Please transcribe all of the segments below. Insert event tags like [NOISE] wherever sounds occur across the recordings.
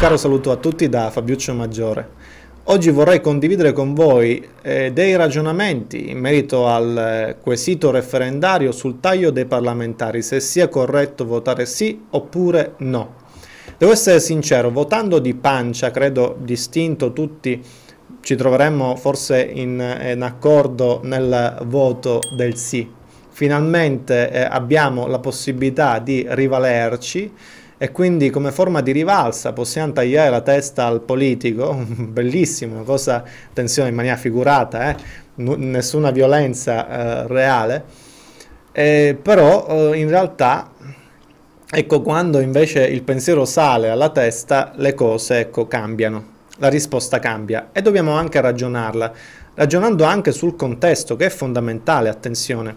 caro saluto a tutti da Fabiuccio Maggiore. Oggi vorrei condividere con voi eh, dei ragionamenti in merito al eh, quesito referendario sul taglio dei parlamentari, se sia corretto votare sì oppure no. Devo essere sincero, votando di pancia, credo distinto tutti ci troveremmo forse in, eh, in accordo nel voto del sì. Finalmente eh, abbiamo la possibilità di rivalerci e quindi come forma di rivalsa possiamo tagliare la testa al politico, [LAUGHS] bellissimo, una cosa, attenzione in maniera figurata, eh? nessuna violenza eh, reale, eh, però in realtà ecco quando invece il pensiero sale alla testa le cose ecco, cambiano, la risposta cambia e dobbiamo anche ragionarla, ragionando anche sul contesto che è fondamentale, attenzione.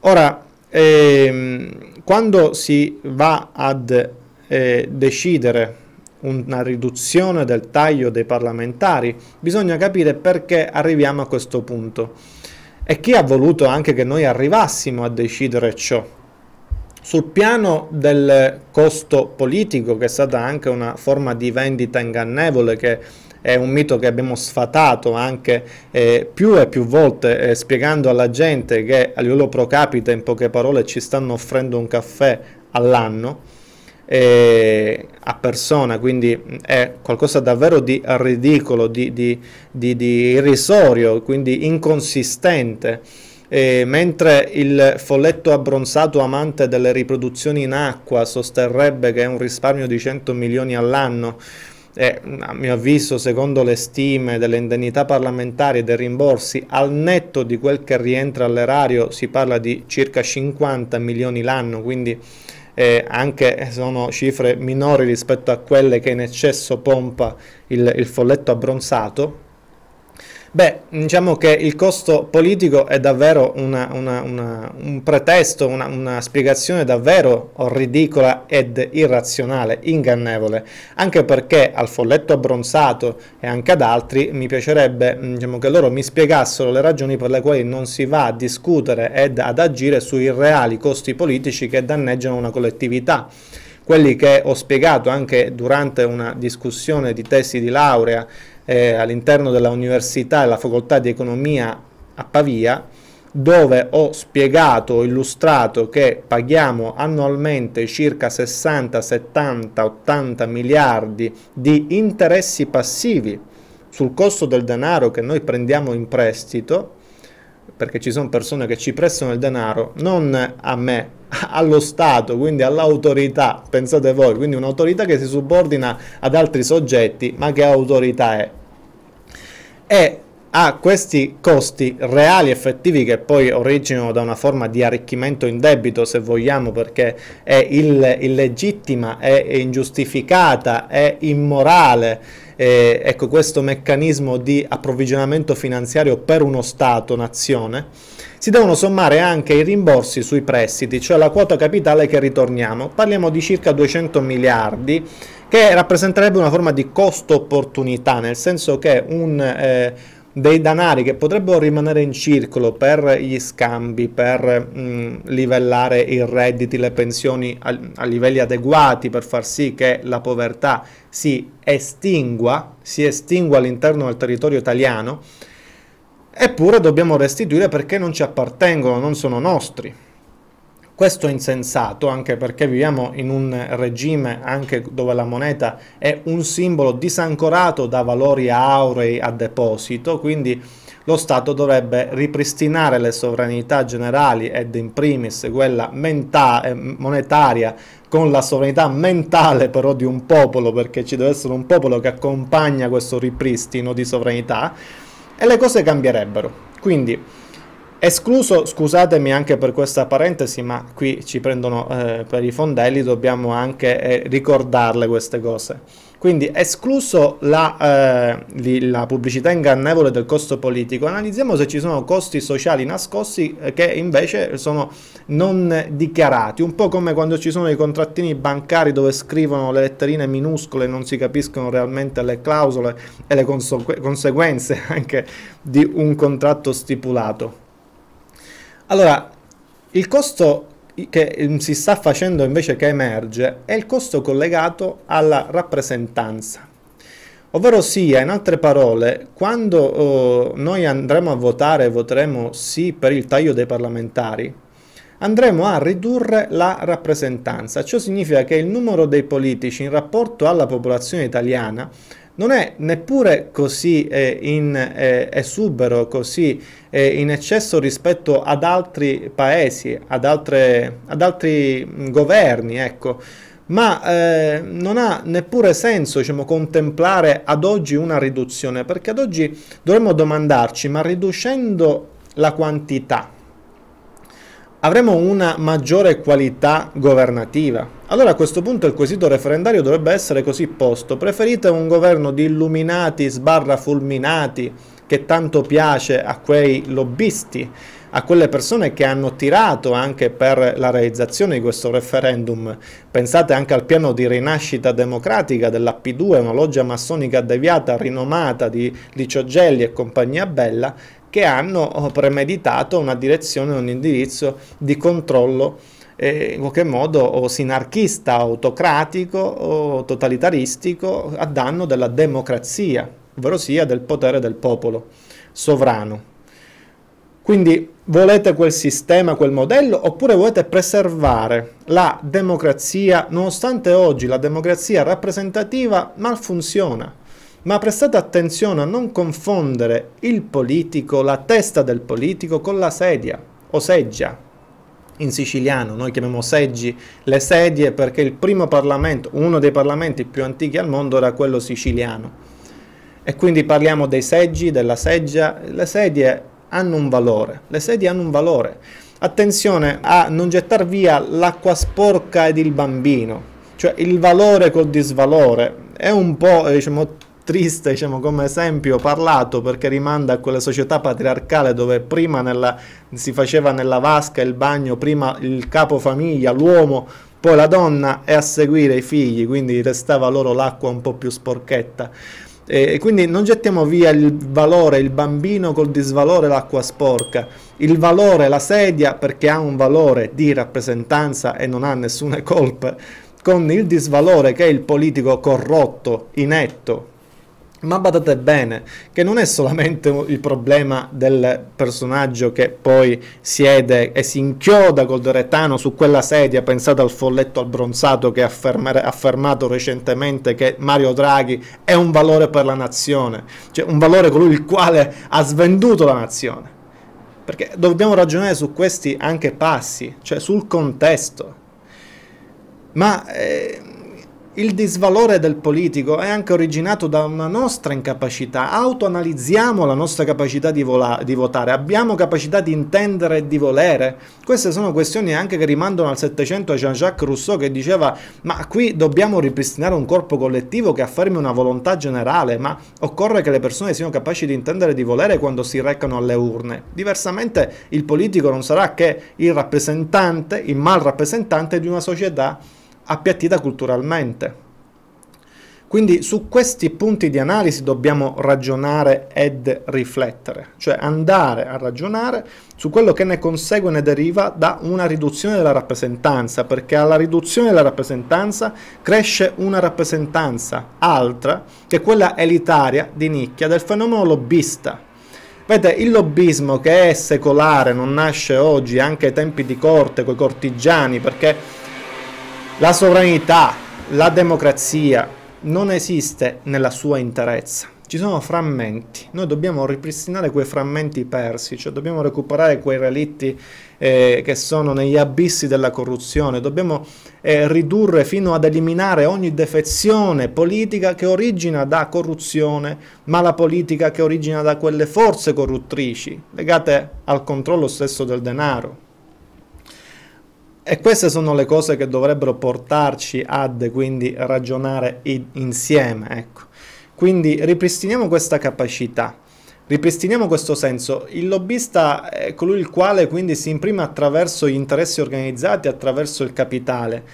Ora, ehm, quando si va ad eh, decidere una riduzione del taglio dei parlamentari, bisogna capire perché arriviamo a questo punto e chi ha voluto anche che noi arrivassimo a decidere ciò. Sul piano del costo politico, che è stata anche una forma di vendita ingannevole che è un mito che abbiamo sfatato anche eh, più e più volte eh, spiegando alla gente che a livello pro capita, in poche parole ci stanno offrendo un caffè all'anno eh, a persona, quindi è qualcosa davvero di ridicolo, di, di, di, di irrisorio, quindi inconsistente. E mentre il folletto abbronzato amante delle riproduzioni in acqua sosterrebbe che è un risparmio di 100 milioni all'anno, e, a mio avviso, secondo le stime delle indennità parlamentari e dei rimborsi, al netto di quel che rientra all'erario si parla di circa 50 milioni l'anno, quindi eh, anche sono cifre minori rispetto a quelle che in eccesso pompa il, il folletto abbronzato, Beh, diciamo che il costo politico è davvero una, una, una, un pretesto, una, spiegazione davvero ridicola ed irrazionale, ingannevole, anche perché al folletto abbronzato e anche ad altri mi piacerebbe mm, diciamo, che loro mi spiegassero le ragioni per le quali non si va a discutere ed ad agire sui reali costi politici che danneggiano una collettività quelli che ho spiegato anche durante una discussione di tesi di laurea eh, all'interno dell'Università e della facoltà di economia a Pavia, dove ho spiegato, illustrato che paghiamo annualmente circa 60, 70, 80 miliardi di interessi passivi sul costo del denaro che noi prendiamo in prestito perché ci sono persone che ci prestano il denaro non a me, [LAUGHS] allo Stato, quindi all'autorità, pensate voi, quindi un'autorità che si subordina ad altri soggetti, ma che autorità è? E ha questi costi reali effettivi che poi originano da una forma di arricchimento in debito, se vogliamo, perché è illegittima, è ingiustificata, è immorale eh, ecco, questo meccanismo di approvvigionamento finanziario per uno Stato-nazione, si devono sommare anche i rimborsi sui prestiti, cioè la quota capitale che ritorniamo. Parliamo di circa 200 miliardi che rappresenterebbe una forma di costo opportunità, nel senso che un... Eh, dei danari che potrebbero rimanere in circolo per gli scambi, per mh, mm, livellare i redditi, le pensioni a, a, livelli adeguati, per far sì che la povertà si estingua, si estingua all'interno del territorio italiano, eppure dobbiamo restituire perché non ci appartengono, non sono nostri. Questo è insensato anche perché viviamo in un regime anche dove la moneta è un simbolo disancorato da valori aurei a deposito, quindi lo Stato dovrebbe ripristinare le sovranità generali ed in primis quella eh, monetaria con la sovranità mentale però di un popolo, perché ci deve essere un popolo che accompagna questo ripristino di sovranità e le cose cambierebbero. Quindi Escluso, scusatemi anche per questa parentesi, ma qui ci prendono eh, per i fondelli, dobbiamo anche eh, ricordarle queste cose. Quindi escluso la, eh, la, pubblicità ingannevole del costo politico, analizziamo se ci sono costi sociali nascosti eh, che invece sono non dichiarati, un po' come quando ci sono i contrattini bancari dove scrivono le letterine minuscole e non si capiscono realmente le clausole e le conseguenze [LAUGHS] anche di un contratto stipulato. Allora, il costo che mm, si sta facendo invece che emerge è il costo collegato alla rappresentanza. Ovvero sia, in altre parole, quando eh, noi andremo a votare e voteremo sì per il taglio dei parlamentari, andremo a ridurre la rappresentanza. Ciò significa che il numero dei politici in rapporto alla popolazione italiana non è neppure così eh, in eh, esubero, così eh, in eccesso rispetto ad altri paesi, ad, altre, ad altri mm, governi, ecco. Ma eh, non ha neppure senso diciamo, contemplare ad oggi una riduzione, perché ad oggi dovremmo domandarci, ma riducendo la quantità, avremo una maggiore qualità governativa. Allora a questo punto il quesito referendario dovrebbe essere così posto. Preferite un governo di illuminati sbarra fulminati che tanto piace a quei lobbisti, a quelle persone che hanno tirato anche per la realizzazione di questo referendum. Pensate anche al piano di rinascita democratica della P2, una loggia massonica deviata, rinomata di Licio Gelli e compagnia bella, che hanno eh, premeditato una direzione, un indirizzo di controllo eh, in qualche modo o sinarchista, autocratico o totalitaristico a danno della democrazia, ovvero sia del potere del popolo sovrano. Quindi volete quel sistema, quel modello, oppure volete preservare la democrazia, nonostante oggi la democrazia rappresentativa malfunziona, ma prestate attenzione a non confondere il politico, la testa del politico, con la sedia o seggia. In siciliano noi chiamiamo seggi le sedie perché il primo Parlamento, uno dei parlamenti più antichi al mondo, era quello siciliano. E quindi parliamo dei seggi, della seggia, le sedie hanno un valore, le sedie hanno un valore. Attenzione a non gettare via l'acqua sporca ed il bambino, cioè il valore col disvalore è un po' eh, diciamo, triste diciamo, come esempio parlato perché rimanda a quella società patriarcale dove prima nella, si faceva nella vasca il bagno, prima il capo famiglia, l'uomo, poi la donna e a seguire i figli, quindi restava loro l'acqua un po' più sporchetta. E quindi non gettiamo via il valore, il bambino col disvalore l'acqua sporca, il valore, la sedia perché ha un valore di rappresentanza e non ha nessuna colpa, con il disvalore che è il politico corrotto, inetto, ma badate bene che non è solamente il problema del personaggio che poi siede e si inchioda col Doretano su quella sedia, pensate al folletto abbronzato che ha affermato recentemente che Mario Draghi è un valore per la nazione, cioè un valore colui il quale ha svenduto la nazione. Perché dobbiamo ragionare su questi anche passi, cioè sul contesto. Ma... Eh, il disvalore del politico è anche originato da una nostra incapacità. Autoanalizziamo la nostra capacità di, di, votare, abbiamo capacità di intendere e di volere. Queste sono questioni anche che rimandano al Settecento a Jean-Jacques Rousseau che diceva ma qui dobbiamo ripristinare un corpo collettivo che affermi una volontà generale, ma occorre che le persone siano capaci di intendere e di volere quando si recano alle urne. Diversamente il politico non sarà che il rappresentante, il mal rappresentante di una società appiattita culturalmente. Quindi su questi punti di analisi dobbiamo ragionare ed riflettere, cioè andare a ragionare su quello che ne consegue e ne deriva da una riduzione della rappresentanza, perché alla riduzione della rappresentanza cresce una rappresentanza altra che quella elitaria di nicchia del fenomeno lobbista. Vedete, il lobbismo che è secolare, non nasce oggi, anche ai tempi di corte, coi cortigiani, perché la sovranità, la democrazia non esiste nella sua interezza. Ci sono frammenti, noi dobbiamo ripristinare quei frammenti persi, cioè dobbiamo recuperare quei relitti eh, che sono negli abissi della corruzione, dobbiamo eh, ridurre fino ad eliminare ogni defezione politica che origina da corruzione, mala politica che origina da quelle forze corruttrici legate al controllo stesso del denaro. E queste sono le cose che dovrebbero portarci ad quindi ragionare insieme. Ecco. Quindi ripristiniamo questa capacità. Ripristiniamo questo senso. Il lobbista è colui il quale quindi si imprime attraverso gli interessi organizzati, attraverso il capitale.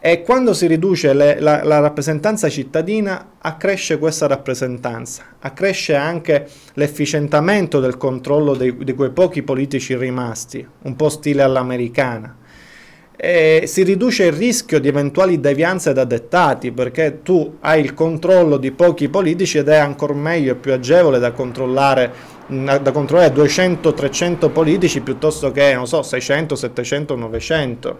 E quando si riduce le, la, la, rappresentanza cittadina, accresce questa rappresentanza, accresce anche l'efficientamento del controllo dei, di quei pochi politici rimasti, un po' stile all'americana eh, si riduce il rischio di eventuali devianze da dettati perché tu hai il controllo di pochi politici ed è ancora meglio e più agevole da controllare mm, da controllare 200-300 politici piuttosto che, non so, 600, 700, 900.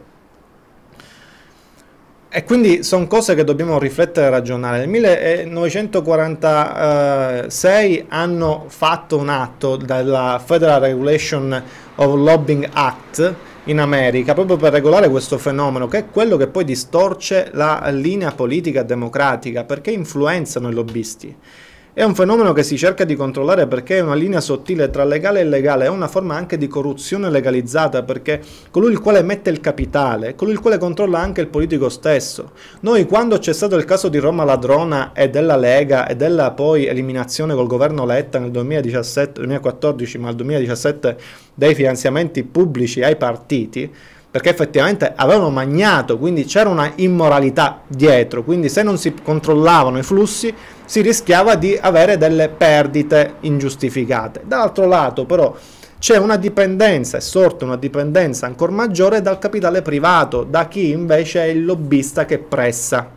E quindi sono cose che dobbiamo riflettere e ragionare. Nel 1946 eh, hanno fatto un atto dalla Federal Regulation of Lobbying Act in America proprio per regolare questo fenomeno che è quello che poi distorce la linea politica democratica perché influenzano i lobbisti. È un fenomeno che si cerca di controllare perché è una linea sottile tra legale e illegale, è una forma anche di corruzione legalizzata perché colui il quale mette il capitale, colui il quale controlla anche il politico stesso. Noi quando c'è stato il caso di Roma ladrona e della Lega e della poi eliminazione col governo Letta nel 2017, 2014 ma nel 2017 dei finanziamenti pubblici ai partiti, perché effettivamente avevano magnato, quindi c'era una immoralità dietro, quindi se non si controllavano i flussi si rischiava di avere delle perdite ingiustificate. Dall'altro lato però c'è una dipendenza, è sorta una dipendenza ancora maggiore dal capitale privato, da chi invece è il lobbista che pressa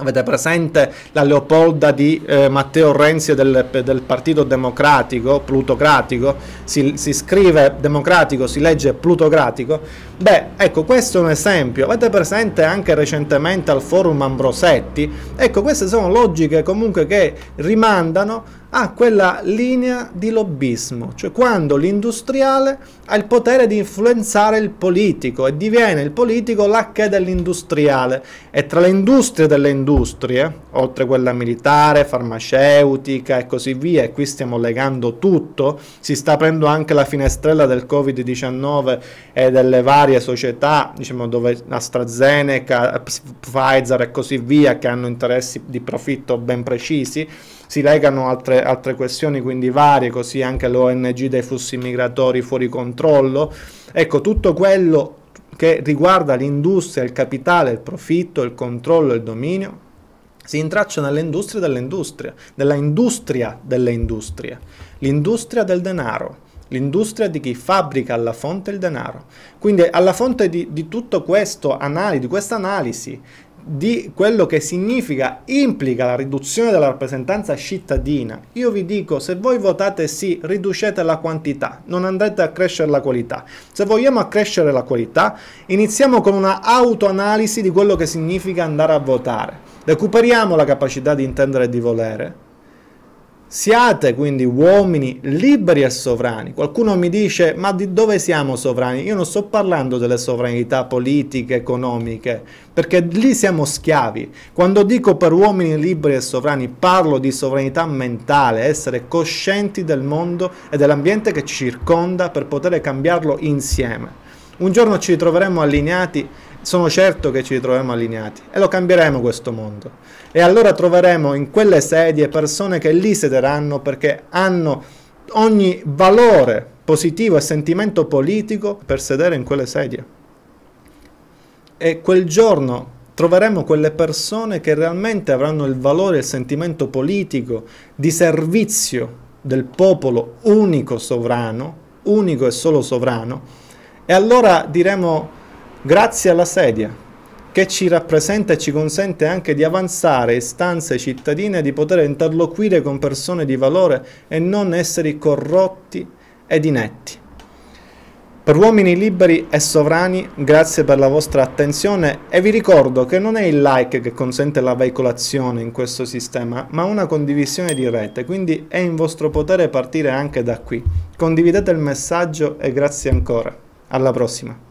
Avete presente la Leopolda di eh, Matteo Renzi del, del, Partito Democratico, plutocratico? Si, si, scrive democratico, si legge plutocratico? Beh, ecco, questo è un esempio. Avete presente anche recentemente al forum Ambrosetti? Ecco, queste sono logiche comunque che rimandano ha quella linea di lobbismo, cioè quando l'industriale ha il potere di influenzare il politico e diviene il politico l'acca dell'industriale e tra le industrie delle industrie, oltre quella militare, farmaceutica e così via, e qui stiamo legando tutto, si sta aprendo anche la finestrella del Covid-19 e delle varie società, diciamo dove AstraZeneca, Pfizer e così via, che hanno interessi di profitto ben precisi, si legano altre, altre questioni quindi varie, così anche l'ONG dei flussi migratori fuori controllo. Ecco, tutto quello che riguarda l'industria, il capitale, il profitto, il controllo, il dominio, si intraccia nell'industria dell'industria, nella industria delle industrie, l'industria del denaro, l'industria di chi fabbrica alla fonte il denaro. Quindi alla fonte di, di tutto questo, anali, di questa analisi di quello che significa, implica la riduzione della rappresentanza cittadina, io vi dico se voi votate sì, riducete la quantità, non andrete a crescere la qualità. Se vogliamo accrescere la qualità, iniziamo con una autoanalisi di quello che significa andare a votare. Recuperiamo la capacità di intendere e di volere Siate quindi uomini liberi e sovrani. Qualcuno mi dice, ma di dove siamo sovrani? Io non sto parlando delle sovranità politiche, economiche, perché lì siamo schiavi. Quando dico per uomini liberi e sovrani, parlo di sovranità mentale, essere coscienti del mondo e dell'ambiente che ci circonda per poter cambiarlo insieme. Un giorno ci ritroveremo allineati sono certo che ci ritroveremo allineati e lo cambieremo questo mondo. E allora troveremo in quelle sedie persone che lì sederanno perché hanno ogni valore positivo e sentimento politico per sedere in quelle sedie. E quel giorno troveremo quelle persone che realmente avranno il valore e il sentimento politico di servizio del popolo unico sovrano, unico e solo sovrano. E allora diremo grazie alla sedia che ci rappresenta e ci consente anche di avanzare istanze cittadine e di poter interloquire con persone di valore e non essere corrotti ed inetti. Per uomini liberi e sovrani, grazie per la vostra attenzione e vi ricordo che non è il like che consente la veicolazione in questo sistema, ma una condivisione di rete, quindi è in vostro potere partire anche da qui. Condividete il messaggio e grazie ancora. Alla prossima.